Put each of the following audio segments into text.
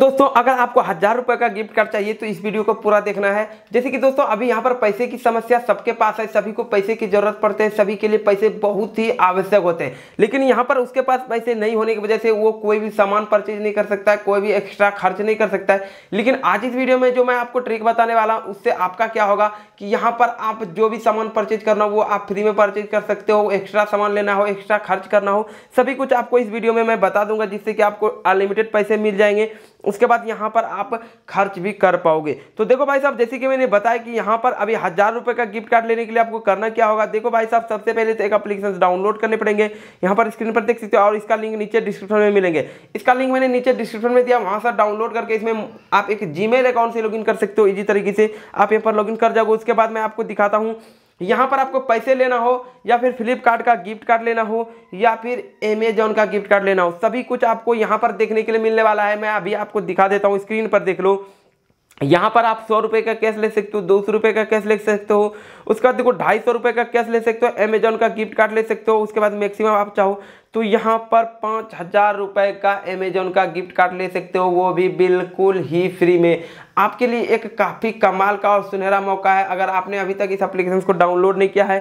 दोस्तों अगर आपको हज़ार रुपए का गिफ्ट कार्ड चाहिए तो इस वीडियो को पूरा देखना है जैसे कि दोस्तों अभी यहाँ पर पैसे की समस्या सबके पास है सभी को पैसे की जरूरत पड़ते हैं सभी के लिए पैसे बहुत ही आवश्यक होते हैं लेकिन यहाँ पर उसके पास पैसे नहीं होने की वजह से वो कोई भी सामान परचेज नहीं कर सकता है कोई भी एक्स्ट्रा खर्च नहीं कर सकता है लेकिन आज इस वीडियो में जो मैं आपको ट्रिक बताने वाला हूँ उससे आपका क्या होगा कि यहाँ पर आप जो भी सामान परचेज करना हो वो आप फ्री में परचेज कर सकते हो एक्स्ट्रा सामान लेना हो एक्स्ट्रा खर्च करना हो सभी कुछ आपको इस वीडियो में मैं बता दूंगा जिससे कि आपको अनलिमिटेड पैसे मिल जाएंगे उसके बाद यहाँ पर आप खर्च भी कर पाओगे तो देखो भाई साहब जैसे कि मैंने बताया कि यहाँ पर अभी हज़ार रुपये का गिफ्ट कार्ड लेने के लिए आपको करना क्या होगा देखो भाई साहब सबसे पहले तो एक अप्लीकेशन डाउनलोड करने पड़ेंगे यहाँ पर स्क्रीन पर देख सकते हो और इसका लिंक नीचे डिस्क्रिप्शन में मिलेंगे इसका लिंक मैंने नीचे डिस्क्रिप्शन में दिया वहाँ से डाउनलोड करके इसमें आप एक जी अकाउंट से लॉग कर सकते हो इजी तरीके से आप यहाँ पर लॉग कर जाओगे उसके बाद मैं आपको दिखाता हूँ यहाँ पर आपको पैसे लेना हो या फिर फ्लिपकार्ट का गिफ्ट कार्ड लेना हो या फिर अमेजोन का गिफ्ट कार्ड लेना हो सभी कुछ आपको यहाँ पर देखने के लिए मिलने वाला है मैं अभी आपको दिखा देता हूँ स्क्रीन पर देख लो यहाँ पर आप सौ रुपये का कैश ले सकते हो दो सौ रुपये का कैश ले सकते हो उसके बाद देखो ढाई सौ रुपये का कैश ले सकते हो अमेजोन का गिफ्ट कार्ड ले सकते हो उसके बाद मैक्सिमम आप चाहो तो यहाँ पर पाँच हज़ार रुपये का अमेजोन का गिफ्ट कार्ड ले सकते हो वो भी बिल्कुल ही फ्री में आपके लिए एक काफ़ी कमाल का और सुनहरा मौका है अगर आपने अभी तक इस एप्लीकेशन को डाउनलोड नहीं किया है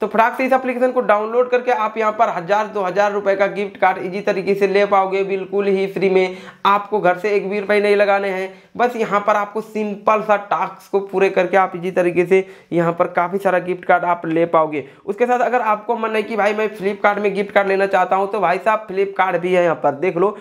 तो फटाक से इस एप्लीकेशन को डाउनलोड करके आप यहाँ पर हज़ार दो हज़ार रुपये का गिफ्ट कार्ड इजी तरीके से ले पाओगे बिल्कुल ही फ्री में आपको घर से एक भी रुपये नहीं लगाने हैं बस यहाँ पर आपको सिंपल सा टास्क को पूरे करके आप इजी तरीके से यहाँ पर काफ़ी सारा गिफ्ट कार्ड आप ले पाओगे उसके साथ अगर आपको मन है कि भाई मैं फ्लिपकार्ट में गिफ्ट कार्ड लेना चाहता हूँ तो भाई साहब फ्लिपकार्ट भी है यहाँ पर देख लो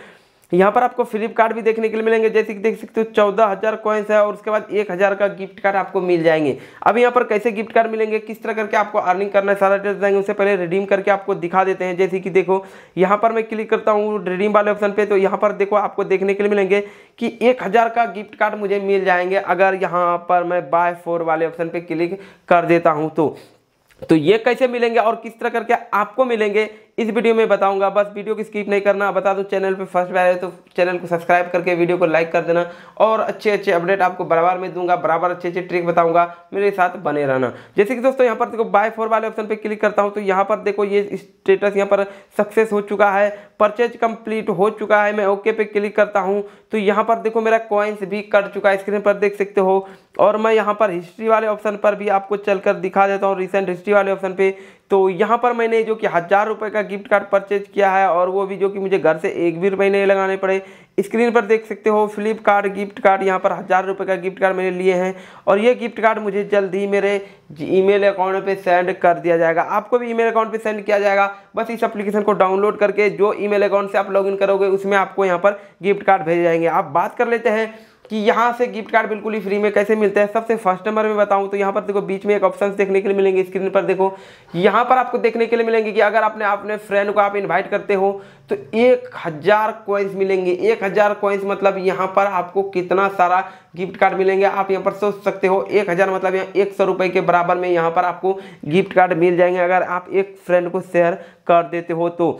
यहाँ पर आपको फ्लिपकार्ट भी देखने के लिए मिलेंगे जैसे कि देख सकते हो चौदह हज़ार कॉइन्स है और उसके बाद एक हज़ार का गिफ्ट कार्ड आपको मिल जाएंगे अब यहाँ पर कैसे गिफ्ट कार्ड मिलेंगे किस तरह करके आपको अर्निंग करना है सारा डिटेल्स देंगे उससे पहले रिडीम करके आपको दिखा देते हैं जैसे कि देखो यहाँ पर मैं क्लिक करता हूँ रिडीम वाले ऑप्शन पर तो यहाँ पर देखो आपको देखने के लिए मिलेंगे कि एक का गिफ्ट कार्ड मुझे मिल जाएंगे अगर यहाँ पर मैं बाय फोर वाले ऑप्शन पर क्लिक कर देता हूँ तो तो ये कैसे मिलेंगे और किस तरह करके आपको मिलेंगे इस वीडियो में बताऊंगा बस वीडियो की स्किप नहीं करना बता दूं चैनल पे फर्स्ट बार है तो चैनल को सब्सक्राइब करके वीडियो को लाइक कर देना और अच्छे अच्छे अपडेट आपको बराबर में दूंगा बराबर अच्छे अच्छे ट्रिक बताऊंगा मेरे साथ बने रहना जैसे कि दोस्तों यहाँ पर देखो बाय फोर वाले ऑप्शन पर क्लिक करता हूँ तो यहाँ पर देखो ये स्टेटस यहाँ पर सक्सेस हो चुका है परचेज कंप्लीट हो चुका है मैं ओके पे क्लिक करता हूँ तो यहाँ पर देखो मेरा कॉइन्स भी कट चुका है स्क्रीन पर देख सकते हो और मैं यहाँ पर हिस्ट्री वाले ऑप्शन पर भी आपको चलकर दिखा देता हूँ रिसेंट हिस्ट्री वाले ऑप्शन पे तो यहाँ पर मैंने जो कि हज़ार रुपये का गिफ्ट कार्ड परचेज किया है और वो भी जो कि मुझे घर से एक भी रुपये नहीं लगाने पड़े स्क्रीन पर देख सकते हो फ्लिपकार्ट गिफ्ट कार्ड यहाँ पर हज़ार रुपये का गिफ्ट कार्ड मैंने लिए हैं और ये गिफ्ट कार्ड मुझे जल्द ही मेरे ईमेल अकाउंट पे सेंड कर दिया जाएगा आपको भी ईमेल अकाउंट पे सेंड किया जाएगा बस इस एप्लीकेशन को डाउनलोड करके जो ईमेल अकाउंट से आप लॉगिन करोगे उसमें आपको यहाँ पर गिफ्ट कार्ड भेजे जाएंगे आप बात कर लेते हैं कि यहाँ से गिफ्ट कार्ड बिल्कुल ही फ्री में कैसे मिलते हैं सबसे फर्स्ट नंबर में बताऊँ तो यहाँ पर देखो बीच में एक ऑप्शन देखने के लिए मिलेंगे स्क्रीन पर देखो यहाँ पर आपको देखने के लिए मिलेंगे कि अगर आपने अपने फ्रेंड को आप इन्वाइट करते हो तो एक हज़ार क्वाइंस मिलेंगे एक हज़ार क्वाइंस मतलब यहाँ पर आपको कितना सारा गिफ्ट कार्ड मिलेंगे आप यहाँ पर सोच सकते हो एक हज़ार मतलब यहाँ एक सौ रुपये के बराबर में यहाँ पर आपको गिफ्ट कार्ड मिल जाएंगे अगर आप एक फ्रेंड को शेयर कर देते हो तो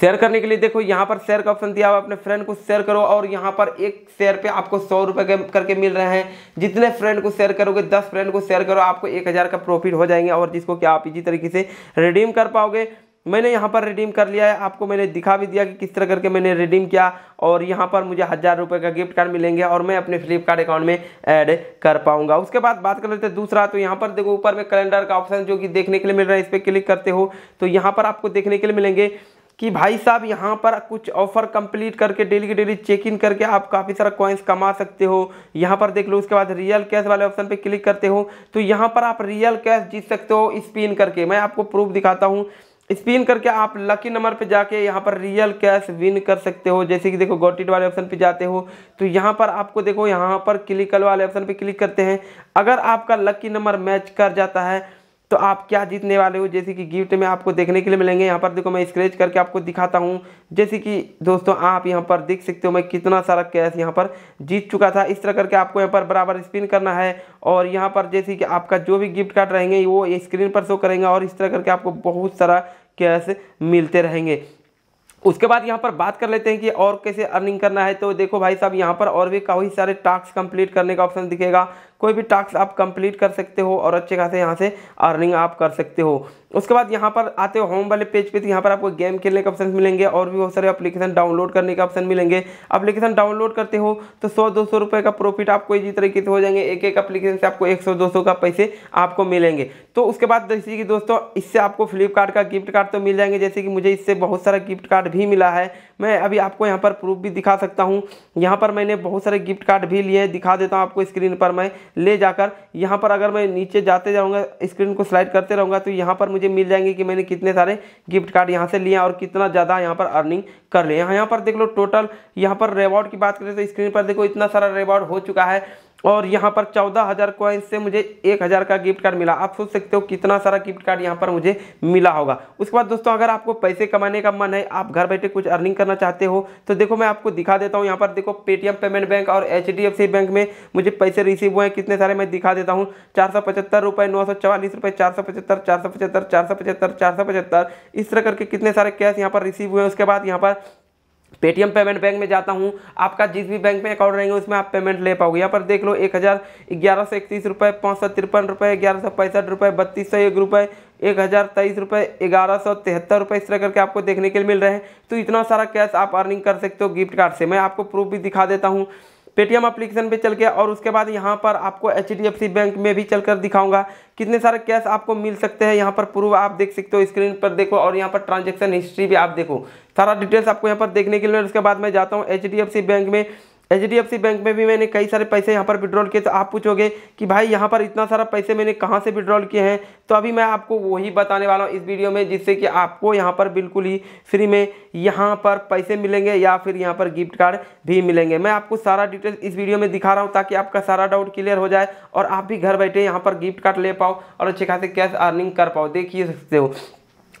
शेयर करने के लिए देखो यहाँ पर शेयर का ऑप्शन दिया हुआ अपने फ्रेंड को शेयर करो और यहाँ पर एक शेयर पे आपको सौ रुपये करके मिल रहे हैं जितने फ्रेंड को शेयर करोगे दस फ्रेंड को शेयर करो आपको एक हज़ार का प्रॉफिट हो जाएंगे और जिसको क्या आप इसी तरीके से रिडीम कर पाओगे मैंने यहाँ पर रिडीम कर लिया है आपको मैंने दिखा भी दिया कि किस तरह करके मैंने रिडीम किया और यहाँ पर मुझे हज़ार रुपये का गिफ्ट कार्ड मिलेंगे और मैं अपने फ्लिपकार्ट अकाउंट में ऐड कर पाऊंगा उसके बाद बात कर लेते हैं दूसरा तो यहाँ पर देखो ऊपर में कैलेंडर का ऑप्शन जो कि देखने के लिए मिल रहा है इस पर क्लिक करते हो तो यहाँ पर आपको देखने के लिए मिलेंगे कि भाई साहब यहाँ पर कुछ ऑफर कंप्लीट करके डेली के डेली चेक इन करके आप काफ़ी सारा कॉइन्स कमा सकते हो यहाँ पर देख लो उसके बाद रियल कैश वाले ऑप्शन पे क्लिक करते हो तो यहाँ पर आप रियल कैश जीत सकते हो स्पिन करके मैं आपको प्रूफ दिखाता हूँ स्पिन करके आप लकी नंबर पे जाके यहाँ पर रियल कैश विन कर सकते हो जैसे कि देखो गोटिट वाले ऑप्शन पे जाते हो तो यहाँ पर आपको देखो यहाँ पर क्लिकल वाले ऑप्शन पे क्लिक करते हैं अगर आपका लकी नंबर मैच कर जाता है तो आप क्या जीतने वाले हो जैसे कि गिफ्ट में आपको देखने के लिए मिलेंगे यहाँ पर देखो मैं स्क्रेच करके आपको दिखाता हूँ जैसे कि दोस्तों आप यहाँ पर देख सकते हो मैं कितना सारा कैश यहाँ पर जीत चुका था इस तरह करके आपको यहाँ पर बराबर स्पिन करना है और यहाँ पर जैसे कि आपका जो भी गिफ्ट कार्ड रहेंगे वो स्क्रीन पर शो करेंगे और इस तरह करके आपको बहुत सारा कैश मिलते रहेंगे उसके बाद यहाँ पर बात कर लेते हैं कि और कैसे अर्निंग करना है तो देखो भाई साहब यहाँ पर और भी काफ़ी सारे टास्क कंप्लीट करने का ऑप्शन दिखेगा कोई भी टास्क आप कंप्लीट कर सकते हो और अच्छे खासे यहाँ से अर्निंग आप कर सकते हो उसके बाद यहाँ पर आते हो होम वाले पेज पे तो यहाँ पर आपको गेम खेलने के ऑप्शन मिलेंगे और भी बहुत सारे अपलीकेशन डाउनलोड करने के ऑप्शन मिलेंगे अपलीकेशन डाउनलोड करते हो तो सौ दो सौ रुपये का प्रॉफिट आपको इसी तरीके से हो जाएंगे एक एक अपलीकेशन से आपको एक सौ दो सौ का पैसे आपको मिलेंगे तो उसके बाद जैसे कि दोस्तों इससे आपको फ्लिपकार्ट का गिफ्ट कार्ड तो मिल जाएंगे जैसे कि मुझे इससे बहुत सारा गिफ्ट कार्ड भी मिला है मैं अभी आपको यहाँ पर प्रूफ भी दिखा सकता हूँ यहाँ पर मैंने बहुत सारे गिफ्ट कार्ड भी लिए दिखा देता हूँ आपको स्क्रीन पर मैं ले जाकर यहाँ पर अगर मैं नीचे जाते जाऊँगा स्क्रीन को स्लाइड करते रहूँगा तो यहाँ पर मुझे मिल जाएंगे कि मैंने कितने सारे गिफ्ट कार्ड यहाँ से लिया और कितना ज़्यादा यहाँ पर अर्निंग कर लिया यहाँ पर देख लो टोटल यहाँ पर रेवॉर्ड की बात करें तो स्क्रीन पर देखो इतना सारा रेवॉर्ड हो चुका है और यहाँ पर चौदह हज़ार कॉइन से मुझे एक हज़ार का गिफ्ट कार्ड मिला आप सोच सकते हो कितना सारा गिफ्ट कार्ड यहाँ पर मुझे मिला होगा उसके बाद दोस्तों अगर आपको पैसे कमाने का मन है आप घर बैठे कुछ अर्निंग करना चाहते हो तो देखो मैं आपको दिखा देता हूँ यहाँ पर देखो पेटीएम पेमेंट बैंक और एच बैंक में मुझे पैसे रिसीव हुए हैं कितने सारे मैं दिखा देता हूँ चार सौ पचहत्तर रुपये नौ सौ चवालीस चार सौ पचहत्तर चार सौ पचहत्तर चार सौ पचहत्तर चार सौ पचहत्तर इस तरह करके कितने सारे कैश यहाँ पर रिसीव हुए हैं उसके बाद यहाँ पर पेटीएम पेमेंट बैंक में जाता हूँ आपका जिस भी बैंक में अकाउंट रहेंगे उसमें आप पेमेंट ले पाओगे यहाँ पर देख लो एक हज़ार ग्यारह सौ इकतीस रुपये पाँच सौ तिरपन रुपये ग्यारह सौ पैंसठ रुपये बत्तीस सौ एक रुपये एक हज़ार तेईस रुपये ग्यारह सौ तिहत्तर रुपये इस तरह करके आपको देखने के लिए मिल रहे हैं तो इतना सारा कैश आप अर्निंग कर सकते हो गिफ्ट कार्ड से मैं आपको प्रूफ भी दिखा देता हूँ पेटीएम अप्लीकेशन पे चल के और उसके बाद यहाँ पर आपको एच बैंक में भी चलकर दिखाऊंगा कितने सारे कैश आपको मिल सकते हैं यहाँ पर प्रूफ आप देख सकते हो स्क्रीन पर देखो और यहाँ पर ट्रांजेक्शन हिस्ट्री भी आप देखो सारा डिटेल्स आपको यहाँ पर देखने के लिए उसके बाद मैं जाता हूँ एच बैंक में एच बैंक में भी मैंने कई सारे पैसे यहाँ पर विड्रॉल किए तो आप पूछोगे कि भाई यहाँ पर इतना सारा पैसे मैंने कहाँ से विड्रॉल किए हैं तो अभी मैं आपको वही बताने वाला हूँ इस वीडियो में जिससे कि आपको यहाँ पर बिल्कुल ही फ्री में यहाँ पर पैसे मिलेंगे या फिर यहाँ पर गिफ्ट कार्ड भी मिलेंगे मैं आपको सारा डिटेल इस वीडियो में दिखा रहा हूँ ताकि आपका सारा डाउट क्लियर हो जाए और आप भी घर बैठे यहाँ पर गिफ्ट कार्ड ले पाओ और अच्छे खासे कैश अर्निंग कर पाओ देखिए सकते हो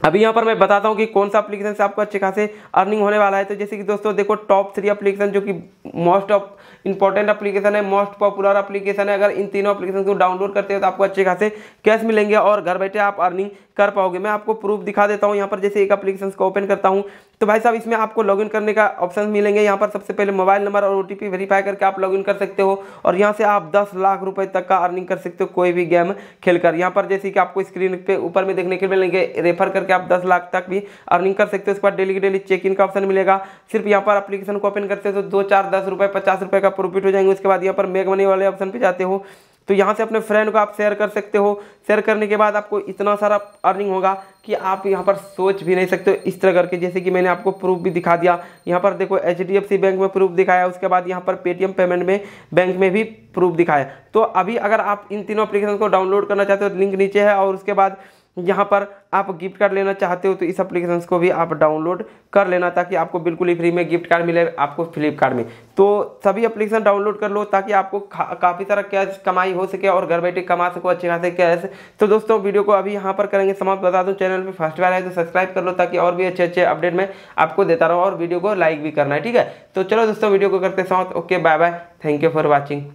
अभी यहाँ पर मैं बताता हूँ कि कौन सा एप्लीकेशन से आपको अच्छे खासे अर्निंग होने वाला है तो जैसे कि दोस्तों देखो टॉप थ्री एप्लीकेशन जो कि मोस्ट ऑफ इंपॉर्टेंट एप्लीकेशन है मोस्ट पॉपुलर एप्लीकेशन है अगर इन तीनों एप्लीकेशन को डाउनलोड करते हो तो आपको अच्छे खासे कैश मिलेंगे और घर बैठे आप अर्निंग कर पाओगे मैं आपको प्रूफ दिखा देता हूँ यहाँ पर जैसे एक एप्लीकेशन को ओपन करता हूँ तो भाई साहब इसमें आपको लॉगिन करने का ऑप्शन मिलेंगे यहाँ पर सबसे पहले मोबाइल नंबर और ओ वेरीफाई करके आप लॉगिन कर सकते हो और यहाँ से आप 10 लाख रुपए तक का अर्निंग कर सकते हो कोई भी गेम खेलकर यहाँ पर जैसे कि आपको स्क्रीन पे ऊपर में देखने के मिलेंगे रेफर करके आप दस लाख तक भी अर्निंग कर सकते हो उसके बाद डेली की डेली चेक इन का ऑप्शन मिलेगा सिर्फ यहाँ पर अपलीकेशन को ओपन करते हो तो दो चार दस रुपये पचास रुपये का प्रॉफिट हो जाएंगे उसके बाद यहाँ पर मेक मनी वाले ऑप्शन पर जाते हो तो यहाँ से अपने फ्रेंड को आप शेयर कर सकते हो शेयर करने के बाद आपको इतना सारा अर्निंग होगा कि आप यहाँ पर सोच भी नहीं सकते इस तरह करके जैसे कि मैंने आपको प्रूफ भी दिखा दिया यहाँ पर देखो एच बैंक में प्रूफ दिखाया उसके बाद यहाँ पर पेटीएम पेमेंट में बैंक में भी प्रूफ दिखाया तो अभी अगर आप इन तीनों अप्लीकेशन को डाउनलोड करना चाहते हो लिंक नीचे है और उसके बाद यहाँ पर आप गिफ्ट कार्ड लेना चाहते हो तो इस अप्लीकेशन को भी आप डाउनलोड कर लेना ताकि आपको बिल्कुल ही फ्री में गिफ्ट कार्ड मिले आपको फ्लिपकार्ट में तो सभी अप्लीकेशन डाउनलोड कर लो ताकि आपको काफ़ी सारा कैश कमाई हो सके और घर बैठे कमा सको अच्छे खासे कैश तो दोस्तों वीडियो को अभी यहाँ पर करेंगे समाप्त बता दूँ चैनल पर फर्स्ट बार है तो सब्सक्राइब कर लो ताकि और भी अच्छे अच्छे अपडेट में आपको देता रहूँ और वीडियो को लाइक भी करना है ठीक है तो चलो दोस्तों वीडियो को करते समाप्त okay bye bye thank you for watching